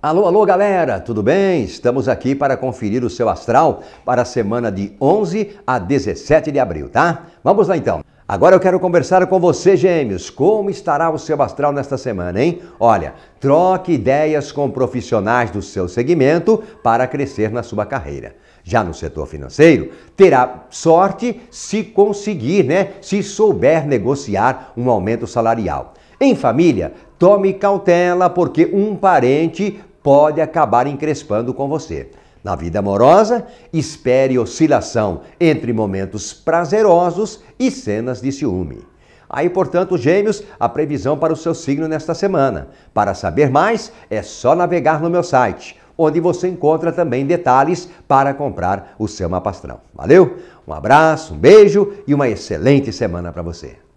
Alô, alô galera, tudo bem? Estamos aqui para conferir o seu astral para a semana de 11 a 17 de abril, tá? Vamos lá então. Agora eu quero conversar com você, gêmeos. Como estará o seu astral nesta semana, hein? Olha, troque ideias com profissionais do seu segmento para crescer na sua carreira. Já no setor financeiro, terá sorte se conseguir, né? Se souber negociar um aumento salarial. Em família, tome cautela porque um parente pode acabar encrespando com você. Na vida amorosa, espere oscilação entre momentos prazerosos e cenas de ciúme. Aí, portanto, gêmeos, a previsão para o seu signo nesta semana. Para saber mais, é só navegar no meu site, onde você encontra também detalhes para comprar o seu mapa astral. Valeu? Um abraço, um beijo e uma excelente semana para você.